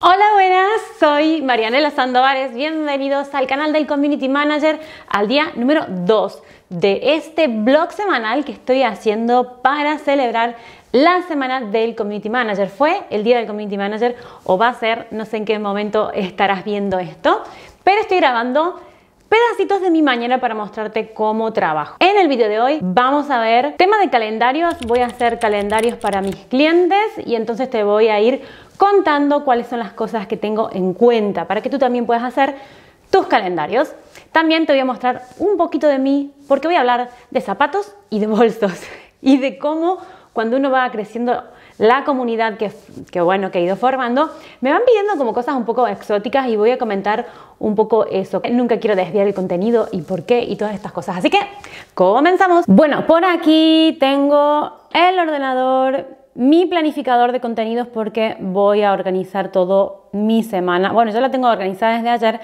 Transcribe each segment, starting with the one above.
Hola, buenas, soy Marianela Sandovares, bienvenidos al canal del Community Manager al día número 2 de este blog semanal que estoy haciendo para celebrar la semana del Community Manager. Fue el día del Community Manager o va a ser, no sé en qué momento estarás viendo esto, pero estoy grabando pedacitos de mi mañana para mostrarte cómo trabajo. En el video de hoy vamos a ver tema de calendarios, voy a hacer calendarios para mis clientes y entonces te voy a ir contando cuáles son las cosas que tengo en cuenta para que tú también puedas hacer tus calendarios. También te voy a mostrar un poquito de mí porque voy a hablar de zapatos y de bolsos y de cómo cuando uno va creciendo la comunidad que, bueno, que he ido formando, me van pidiendo como cosas un poco exóticas y voy a comentar un poco eso. Nunca quiero desviar el contenido y por qué y todas estas cosas. Así que comenzamos. Bueno, por aquí tengo el ordenador, mi planificador de contenidos porque voy a organizar todo mi semana. Bueno, yo la tengo organizada desde ayer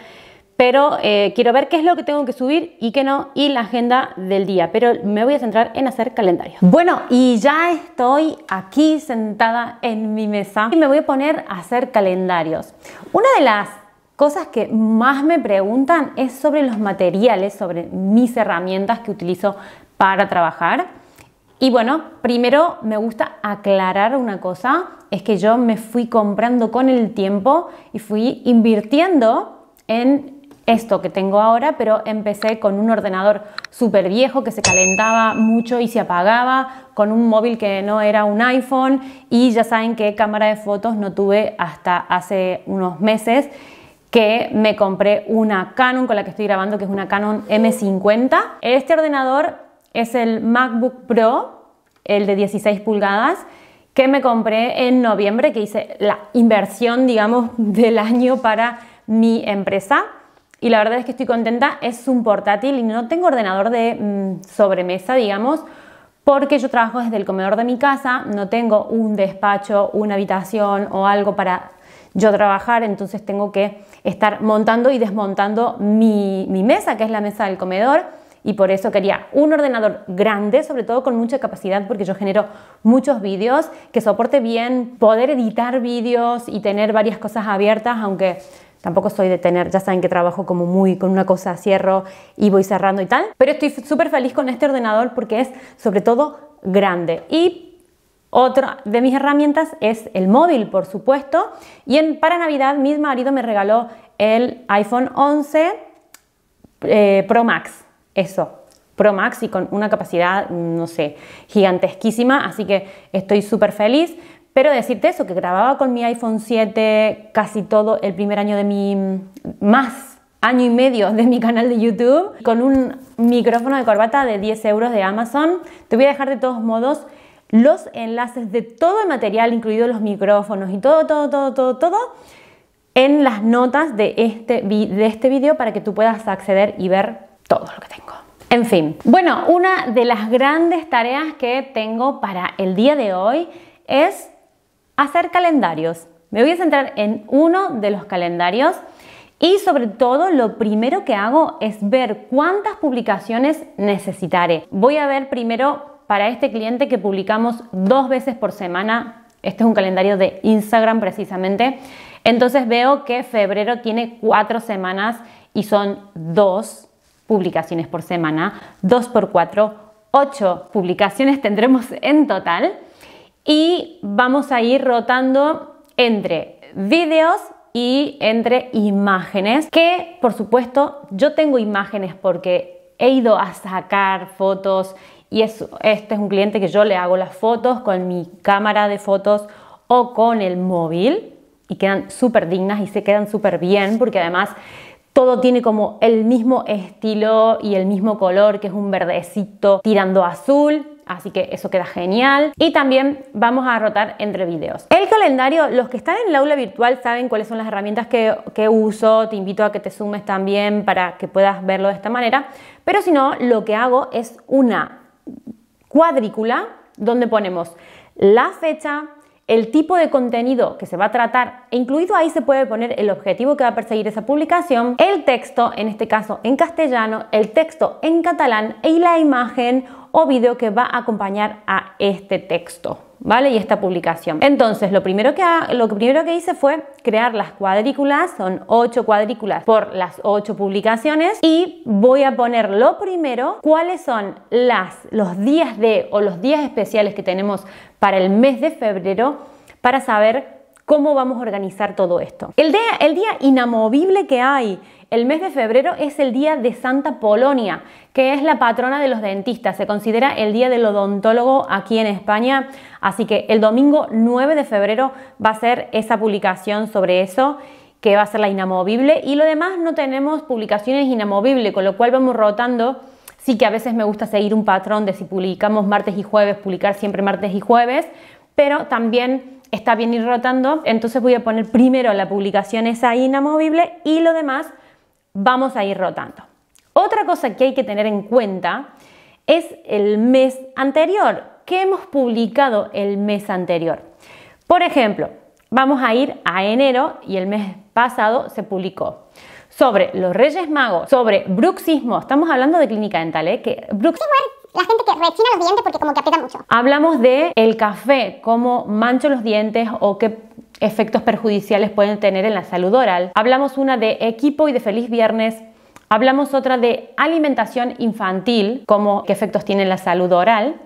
pero eh, quiero ver qué es lo que tengo que subir y qué no, y la agenda del día, pero me voy a centrar en hacer calendarios Bueno, y ya estoy aquí sentada en mi mesa y me voy a poner a hacer calendarios. Una de las cosas que más me preguntan es sobre los materiales, sobre mis herramientas que utilizo para trabajar. Y bueno, primero me gusta aclarar una cosa, es que yo me fui comprando con el tiempo y fui invirtiendo en esto que tengo ahora, pero empecé con un ordenador súper viejo que se calentaba mucho y se apagaba, con un móvil que no era un iPhone y ya saben que cámara de fotos no tuve hasta hace unos meses que me compré una Canon con la que estoy grabando, que es una Canon M50. Este ordenador es el MacBook Pro, el de 16 pulgadas, que me compré en noviembre, que hice la inversión, digamos, del año para mi empresa y la verdad es que estoy contenta. Es un portátil y no tengo ordenador de mm, sobremesa, digamos, porque yo trabajo desde el comedor de mi casa, no tengo un despacho, una habitación o algo para yo trabajar, entonces tengo que estar montando y desmontando mi, mi mesa, que es la mesa del comedor y por eso quería un ordenador grande, sobre todo con mucha capacidad, porque yo genero muchos vídeos, que soporte bien poder editar vídeos y tener varias cosas abiertas, aunque Tampoco soy de tener, ya saben que trabajo como muy con una cosa, cierro y voy cerrando y tal. Pero estoy súper feliz con este ordenador porque es sobre todo grande. Y otra de mis herramientas es el móvil, por supuesto. Y en, para Navidad mi marido me regaló el iPhone 11 eh, Pro Max. Eso, Pro Max y con una capacidad, no sé, gigantesquísima. Así que estoy súper feliz. Pero decirte eso, que grababa con mi iPhone 7 casi todo el primer año de mi... más año y medio de mi canal de YouTube, con un micrófono de corbata de 10 euros de Amazon. Te voy a dejar de todos modos los enlaces de todo el material, incluidos los micrófonos y todo, todo, todo, todo, todo, en las notas de este, de este vídeo para que tú puedas acceder y ver todo lo que tengo. En fin, bueno, una de las grandes tareas que tengo para el día de hoy es Hacer calendarios. Me voy a centrar en uno de los calendarios y sobre todo lo primero que hago es ver cuántas publicaciones necesitaré. Voy a ver primero para este cliente que publicamos dos veces por semana. Este es un calendario de Instagram precisamente. Entonces veo que febrero tiene cuatro semanas y son dos publicaciones por semana. Dos por cuatro, ocho publicaciones tendremos en total y vamos a ir rotando entre vídeos y entre imágenes, que por supuesto yo tengo imágenes porque he ido a sacar fotos y este es un cliente que yo le hago las fotos con mi cámara de fotos o con el móvil y quedan súper dignas y se quedan súper bien porque además todo tiene como el mismo estilo y el mismo color que es un verdecito tirando azul así que eso queda genial. Y también vamos a rotar entre vídeos. El calendario, los que están en el aula virtual saben cuáles son las herramientas que, que uso, te invito a que te sumes también para que puedas verlo de esta manera, pero si no, lo que hago es una cuadrícula donde ponemos la fecha, el tipo de contenido que se va a tratar, e incluido ahí se puede poner el objetivo que va a perseguir esa publicación, el texto, en este caso en castellano, el texto en catalán y la imagen o vídeo que va a acompañar a este texto. ¿Vale? Y esta publicación. Entonces, lo primero, que, lo primero que hice fue crear las cuadrículas, son ocho cuadrículas por las ocho publicaciones, y voy a poner lo primero cuáles son las, los días de o los días especiales que tenemos para el mes de febrero para saber cómo vamos a organizar todo esto. El día, el día inamovible que hay el mes de febrero es el día de Santa Polonia, que es la patrona de los dentistas. Se considera el día del odontólogo aquí en España. Así que el domingo 9 de febrero va a ser esa publicación sobre eso que va a ser la inamovible y lo demás no tenemos publicaciones inamovibles, con lo cual vamos rotando. Sí que a veces me gusta seguir un patrón de si publicamos martes y jueves, publicar siempre martes y jueves, pero también está bien ir rotando. Entonces voy a poner primero la publicación esa inamovible y lo demás vamos a ir rotando. Otra cosa que hay que tener en cuenta es el mes anterior. ¿Qué hemos publicado el mes anterior? Por ejemplo, vamos a ir a enero y el mes pasado se publicó sobre los Reyes Magos, sobre bruxismo. Estamos hablando de clínica dental, ¿eh? Que bruxismo es la gente que rechina los dientes porque como que aprieta mucho. Hablamos de el café, cómo mancho los dientes o qué efectos perjudiciales pueden tener en la salud oral. Hablamos una de equipo y de feliz viernes. Hablamos otra de alimentación infantil, como qué efectos tiene en la salud oral.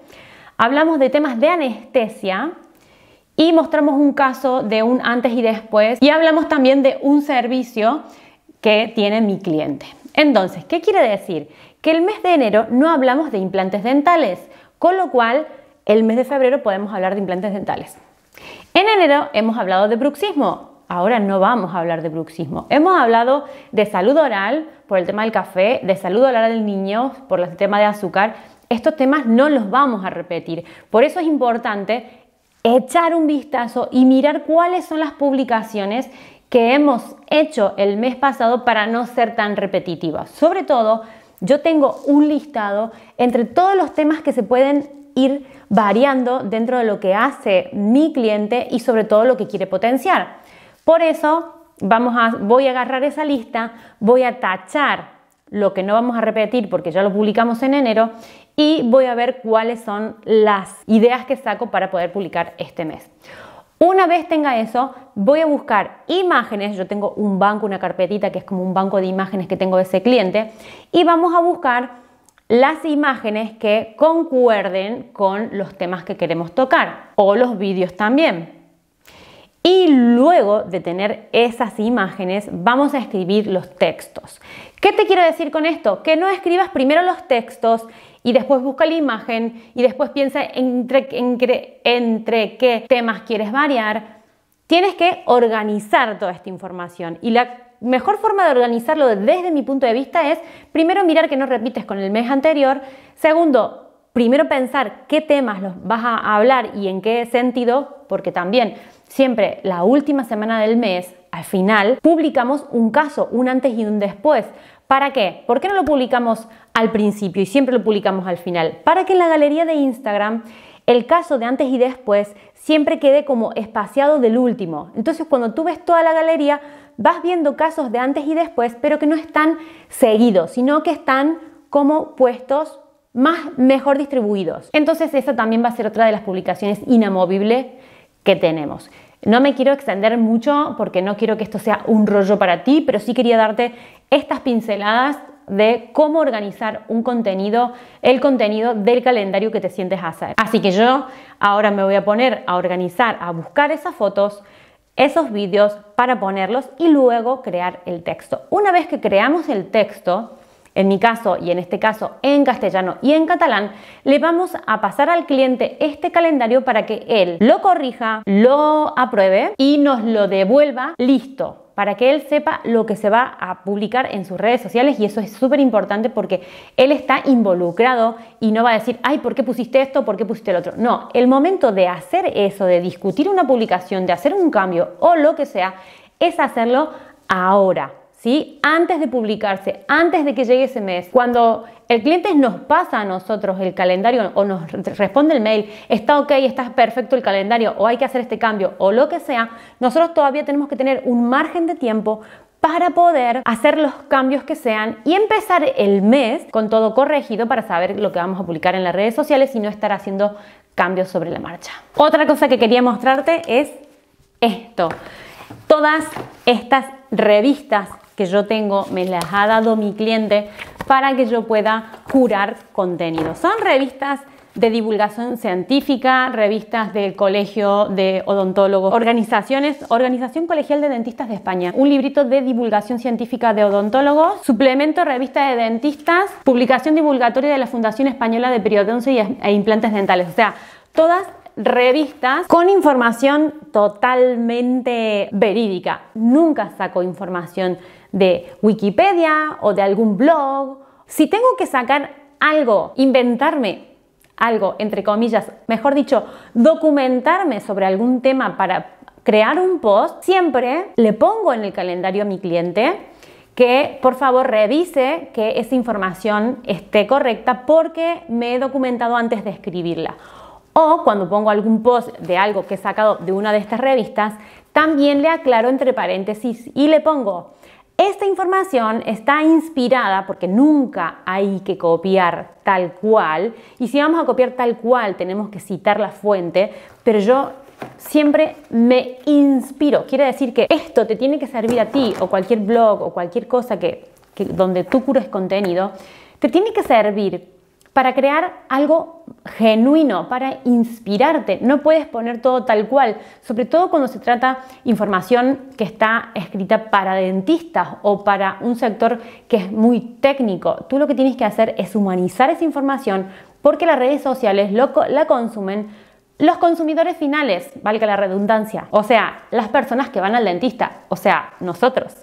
Hablamos de temas de anestesia, y mostramos un caso de un antes y después y hablamos también de un servicio que tiene mi cliente. Entonces, ¿qué quiere decir? Que el mes de enero no hablamos de implantes dentales, con lo cual el mes de febrero podemos hablar de implantes dentales. En enero hemos hablado de bruxismo. Ahora no vamos a hablar de bruxismo. Hemos hablado de salud oral por el tema del café, de salud oral del niño por el tema de azúcar. Estos temas no los vamos a repetir. Por eso es importante echar un vistazo y mirar cuáles son las publicaciones que hemos hecho el mes pasado para no ser tan repetitivas. Sobre todo yo tengo un listado entre todos los temas que se pueden ir variando dentro de lo que hace mi cliente y sobre todo lo que quiere potenciar. Por eso voy a agarrar esa lista, voy a tachar lo que no vamos a repetir porque ya lo publicamos en enero y voy a ver cuáles son las ideas que saco para poder publicar este mes. Una vez tenga eso, voy a buscar imágenes, yo tengo un banco, una carpetita que es como un banco de imágenes que tengo de ese cliente, y vamos a buscar las imágenes que concuerden con los temas que queremos tocar o los vídeos también. Y luego de tener esas imágenes, vamos a escribir los textos. ¿Qué te quiero decir con esto? Que no escribas primero los textos y después busca la imagen y después piensa entre, qué temas quieres variar. Tienes que organizar toda esta información y la mejor forma de organizarlo desde mi punto de vista es, primero, mirar que no repites con el mes anterior. Segundo, primero pensar qué temas los vas a hablar y en qué sentido, porque también siempre la última semana del mes, al final, publicamos un caso, un antes y un después. ¿Para qué? ¿Por qué no lo publicamos al principio y siempre lo publicamos al final, para que en la galería de Instagram el caso de antes y después siempre quede como espaciado del último. Entonces cuando tú ves toda la galería vas viendo casos de antes y después, pero que no están seguidos, sino que están como puestos más mejor distribuidos. Entonces esa también va a ser otra de las publicaciones inamovibles que tenemos. No me quiero extender mucho porque no quiero que esto sea un rollo para ti, pero sí quería darte estas pinceladas de cómo organizar un contenido, el contenido del calendario que te sientes a hacer. Así que yo ahora me voy a poner a organizar, a buscar esas fotos, esos vídeos para ponerlos y luego crear el texto. Una vez que creamos el texto, en mi caso y en este caso en castellano y en catalán, le vamos a pasar al cliente este calendario para que él lo corrija, lo apruebe y nos lo devuelva listo para que él sepa lo que se va a publicar en sus redes sociales y eso es súper importante porque él está involucrado y no va a decir, ay, ¿por qué pusiste esto? ¿Por qué pusiste el otro? No, el momento de hacer eso, de discutir una publicación, de hacer un cambio o lo que sea, es hacerlo ahora. Antes de publicarse, antes de que llegue ese mes. Cuando el cliente nos pasa a nosotros el calendario o nos responde el mail, está ok, está perfecto el calendario o hay que hacer este cambio o lo que sea, nosotros todavía tenemos que tener un margen de tiempo para poder hacer los cambios que sean y empezar el mes con todo corregido para saber lo que vamos a publicar en las redes sociales y no estar haciendo cambios sobre la marcha. Otra cosa que quería mostrarte es esto. Todas estas revistas que yo tengo, me las ha dado mi cliente para que yo pueda curar contenido. Son revistas de divulgación científica, revistas del Colegio de Odontólogos, organizaciones, Organización Colegial de Dentistas de España, un librito de divulgación científica de odontólogos, suplemento revista de dentistas, publicación divulgatoria de la Fundación Española de Periodoncia e Implantes Dentales. O sea, todas revistas con información totalmente verídica. Nunca saco información de Wikipedia o de algún blog. Si tengo que sacar algo, inventarme algo, entre comillas, mejor dicho, documentarme sobre algún tema para crear un post, siempre le pongo en el calendario a mi cliente que por favor revise que esa información esté correcta porque me he documentado antes de escribirla. O cuando pongo algún post de algo que he sacado de una de estas revistas, también le aclaro entre paréntesis y le pongo, esta información está inspirada porque nunca hay que copiar tal cual y si vamos a copiar tal cual tenemos que citar la fuente, pero yo siempre me inspiro. Quiere decir que esto te tiene que servir a ti o cualquier blog o cualquier cosa que, donde tú cures contenido, te tiene que servir para crear algo genuino, para inspirarte. No puedes poner todo tal cual, sobre todo cuando se trata información que está escrita para dentistas o para un sector que es muy técnico. Tú lo que tienes que hacer es humanizar esa información porque las redes sociales la consumen los consumidores finales, valga la redundancia, o sea, las personas que van al dentista, o sea, nosotros.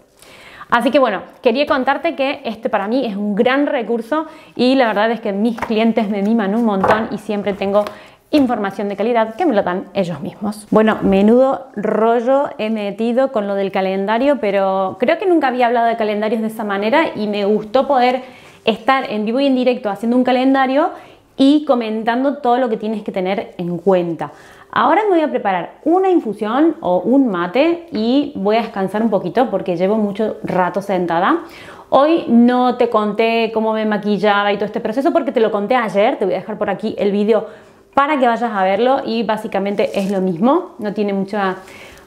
Así que bueno, quería contarte que este para mí es un gran recurso y la verdad es que mis clientes me miman un montón y siempre tengo información de calidad que me lo dan ellos mismos. Bueno, menudo rollo he metido con lo del calendario, pero creo que nunca había hablado de calendarios de esa manera y me gustó poder estar en vivo y en directo haciendo un calendario y comentando todo lo que tienes que tener en cuenta. Ahora me voy a preparar una infusión o un mate y voy a descansar un poquito porque llevo mucho rato sentada. Hoy no te conté cómo me maquillaba y todo este proceso porque te lo conté ayer, te voy a dejar por aquí el vídeo para que vayas a verlo y básicamente es lo mismo, no tiene mucha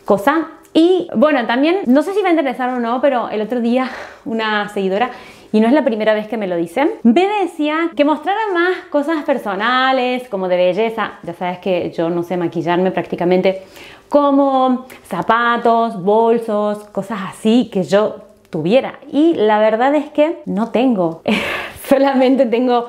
cosa. Y bueno, también, no sé si va a interesar o no, pero el otro día una seguidora y no es la primera vez que me lo dicen. Me decía que mostrara más cosas personales, como de belleza, ya sabes que yo no sé maquillarme prácticamente, como zapatos, bolsos, cosas así que yo tuviera. Y la verdad es que no tengo, solamente tengo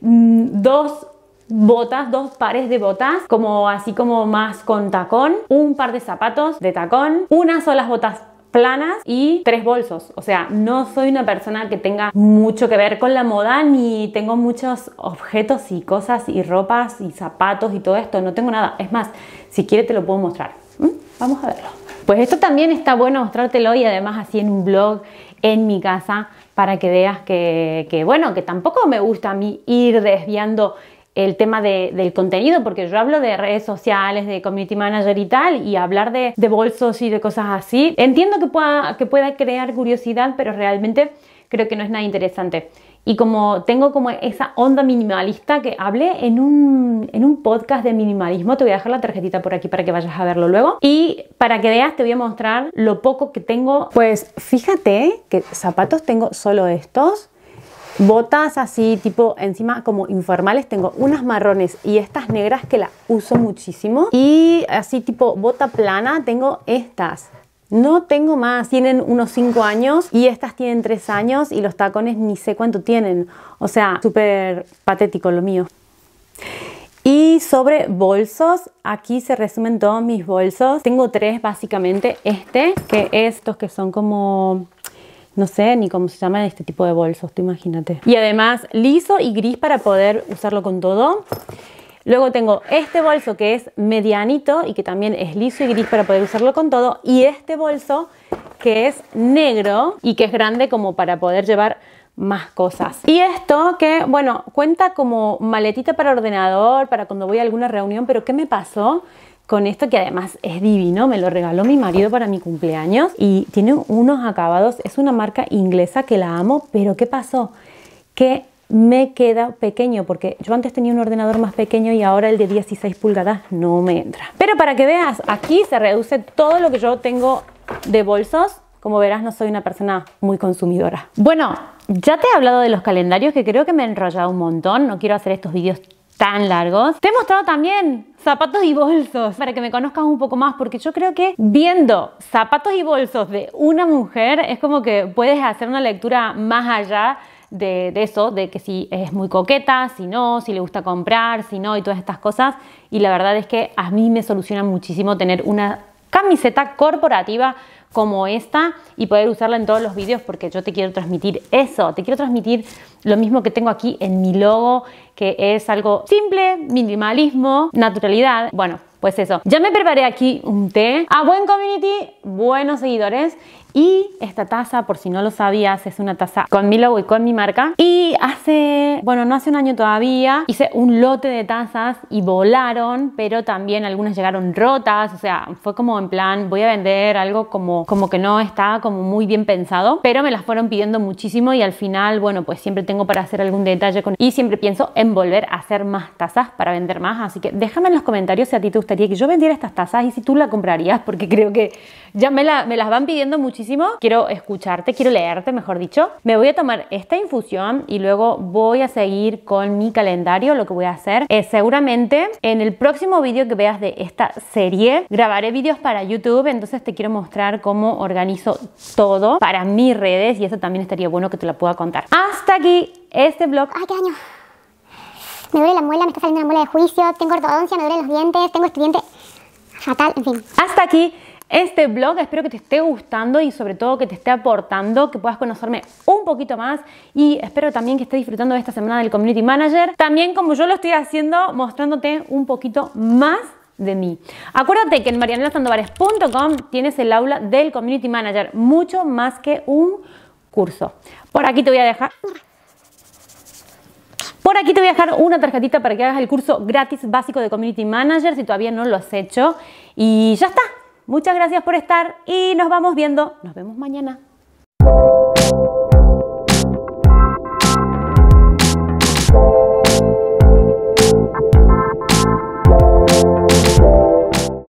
mm, dos botas, dos pares de botas, como así como más con tacón, un par de zapatos de tacón, unas solas botas planas y tres bolsos. O sea, no soy una persona que tenga mucho que ver con la moda ni tengo muchos objetos y cosas y ropas y zapatos y todo esto. No tengo nada. Es más, si quiere te lo puedo mostrar. ¿Mm? Vamos a verlo. Pues esto también está bueno mostrártelo y además así en un blog en mi casa para que veas que, que bueno, que tampoco me gusta a mí ir desviando el tema del contenido, porque yo hablo de redes sociales, de community manager y tal, y hablar de, bolsos y de cosas así, entiendo que pueda, crear curiosidad, pero realmente creo que no es nada interesante. Y como tengo como esa onda minimalista que hablé en un, en un, podcast de minimalismo, te voy a dejar la tarjetita por aquí para que vayas a verlo luego. Y para que veas, te voy a mostrar lo poco que tengo. Pues fíjate que zapatos tengo solo estos botas así, tipo encima como informales. Tengo unas marrones y estas negras que las uso muchísimo. Y así tipo bota plana, tengo estas. No tengo más, tienen unos 5 años y estas tienen 3 años y los tacones ni sé cuánto tienen. O sea, súper patético lo mío. Y sobre bolsos, aquí se resumen todos mis bolsos. Tengo tres básicamente. Este, que estos que son como no sé ni cómo se llama este tipo de bolsos, tú imagínate. Y además liso y gris para poder usarlo con todo. Luego tengo este bolso que es medianito y que también es liso y gris para poder usarlo con todo. Y este bolso que es negro y que es grande como para poder llevar más cosas. Y esto que, bueno, cuenta como maletita para ordenador, para cuando voy a alguna reunión, pero ¿qué me pasó? con esto que además es divino, me lo regaló mi marido para mi cumpleaños y tiene unos acabados, es una marca inglesa que la amo, pero ¿qué pasó? Que me queda pequeño porque yo antes tenía un ordenador más pequeño y ahora el de 16 pulgadas no me entra. Pero para que veas, aquí se reduce todo lo que yo tengo de bolsos. Como verás, no soy una persona muy consumidora. Bueno, ya te he hablado de los calendarios que creo que me he enrollado un montón. No quiero hacer estos vídeos tan largos. Te he mostrado también zapatos y bolsos para que me conozcas un poco más, porque yo creo que viendo zapatos y bolsos de una mujer es como que puedes hacer una lectura más allá de, de, eso, de que si es muy coqueta, si no, si le gusta comprar, si no, y todas estas cosas. Y la verdad es que a mí me soluciona muchísimo tener una camiseta corporativa como esta y poder usarla en todos los vídeos porque yo te quiero transmitir eso, te quiero transmitir lo mismo que tengo aquí en mi logo, que es algo simple, minimalismo, naturalidad. Bueno, pues eso. Ya me preparé aquí un té. A buen community, buenos seguidores y esta taza, por si no lo sabías, es una taza con mi logo y con mi marca. Y hace, bueno, no hace un año todavía, hice un lote de tazas y volaron, pero también algunas llegaron rotas. O sea, fue como en plan, voy a vender algo como, como que no está como muy bien pensado. Pero me las fueron pidiendo muchísimo y al final, bueno, pues siempre tengo para hacer algún detalle con... Y siempre pienso en volver a hacer más tazas para vender más. Así que déjame en los comentarios si a ti te gustaría que yo vendiera estas tazas y si tú la comprarías, porque creo que ya me, la, me las van pidiendo muchísimo Quiero escucharte, quiero leerte, mejor dicho. Me voy a tomar esta infusión y luego voy a seguir con mi calendario. Lo que voy a hacer es seguramente en el próximo vídeo que veas de esta serie, grabaré vídeos para YouTube. Entonces te quiero mostrar cómo organizo todo para mis redes y eso también estaría bueno que te lo pueda contar. Hasta aquí este blog ¡Ay, qué año! Me duele la muela, me está saliendo la muela de juicio, tengo ortodoncia, me duelen los dientes, tengo estudiante fatal, en fin. Hasta aquí este blog. Espero que te esté gustando y sobre todo que te esté aportando, que puedas conocerme un poquito más y espero también que estés disfrutando de esta semana del Community Manager. También como yo lo estoy haciendo, mostrándote un poquito más de mí. Acuérdate que en marianelasandovares.com tienes el aula del Community Manager, mucho más que un curso. Por aquí te voy a dejar... Por aquí te voy a dejar una tarjetita para que hagas el curso gratis básico de Community Manager si todavía no lo has hecho. Y ya está, Muchas gracias por estar y nos vamos viendo. Nos vemos mañana.